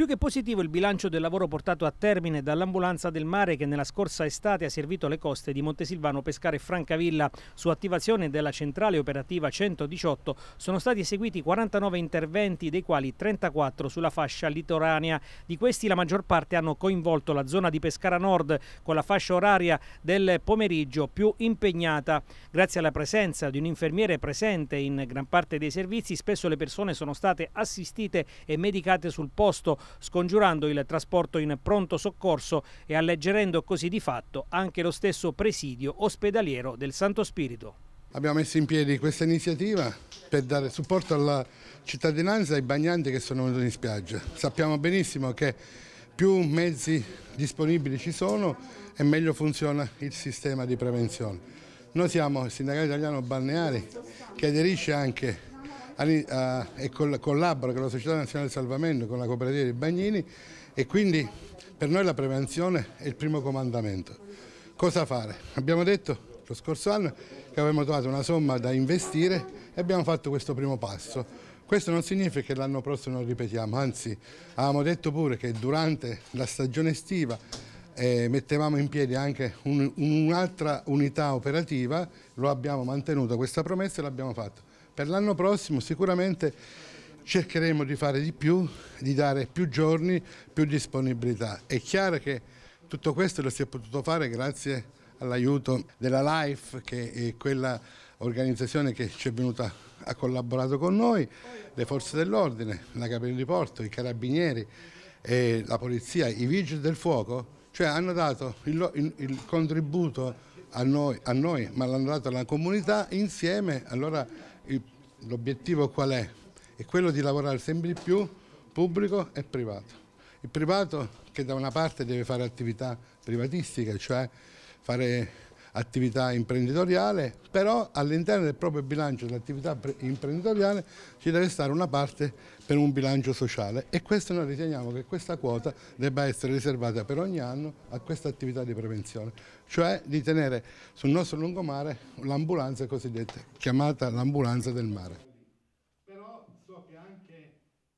Più che positivo il bilancio del lavoro portato a termine dall'ambulanza del mare che nella scorsa estate ha servito le coste di Montesilvano, Pescare e Francavilla. Su attivazione della centrale operativa 118 sono stati eseguiti 49 interventi, dei quali 34 sulla fascia litoranea. Di questi la maggior parte hanno coinvolto la zona di Pescara Nord con la fascia oraria del pomeriggio più impegnata. Grazie alla presenza di un infermiere presente in gran parte dei servizi, spesso le persone sono state assistite e medicate sul posto scongiurando il trasporto in pronto soccorso e alleggerendo così di fatto anche lo stesso presidio ospedaliero del Santo Spirito. Abbiamo messo in piedi questa iniziativa per dare supporto alla cittadinanza e ai bagnanti che sono venuti in spiaggia. Sappiamo benissimo che più mezzi disponibili ci sono e meglio funziona il sistema di prevenzione. Noi siamo il Sindacato Italiano Balneari che aderisce anche eh, e collabora con la Società Nazionale Salvamento, con la cooperativa di Bagnini e quindi per noi la prevenzione è il primo comandamento. Cosa fare? Abbiamo detto lo scorso anno che avevamo trovato una somma da investire e abbiamo fatto questo primo passo. Questo non significa che l'anno prossimo non ripetiamo, anzi avevamo detto pure che durante la stagione estiva eh, mettevamo in piedi anche un'altra un unità operativa, lo abbiamo mantenuto questa promessa e l'abbiamo fatto. Per l'anno prossimo sicuramente cercheremo di fare di più, di dare più giorni, più disponibilità. È chiaro che tutto questo lo si è potuto fare grazie all'aiuto della LIFE che è quella organizzazione che ci è venuta ha collaborato con noi, le forze dell'ordine, la Capello di Porto, i carabinieri, la polizia, i vigili del fuoco, cioè hanno dato il, il, il contributo a noi, a noi ma l'hanno dato alla comunità insieme. Allora, l'obiettivo qual è? È quello di lavorare sempre di più pubblico e privato. Il privato che da una parte deve fare attività privatistica, cioè fare attività imprenditoriale, però all'interno del proprio bilancio dell'attività imprenditoriale ci deve stare una parte per un bilancio sociale e questo noi riteniamo che questa quota debba essere riservata per ogni anno a questa attività di prevenzione, cioè di tenere sul nostro lungomare l'ambulanza cosiddetta, chiamata l'ambulanza del mare.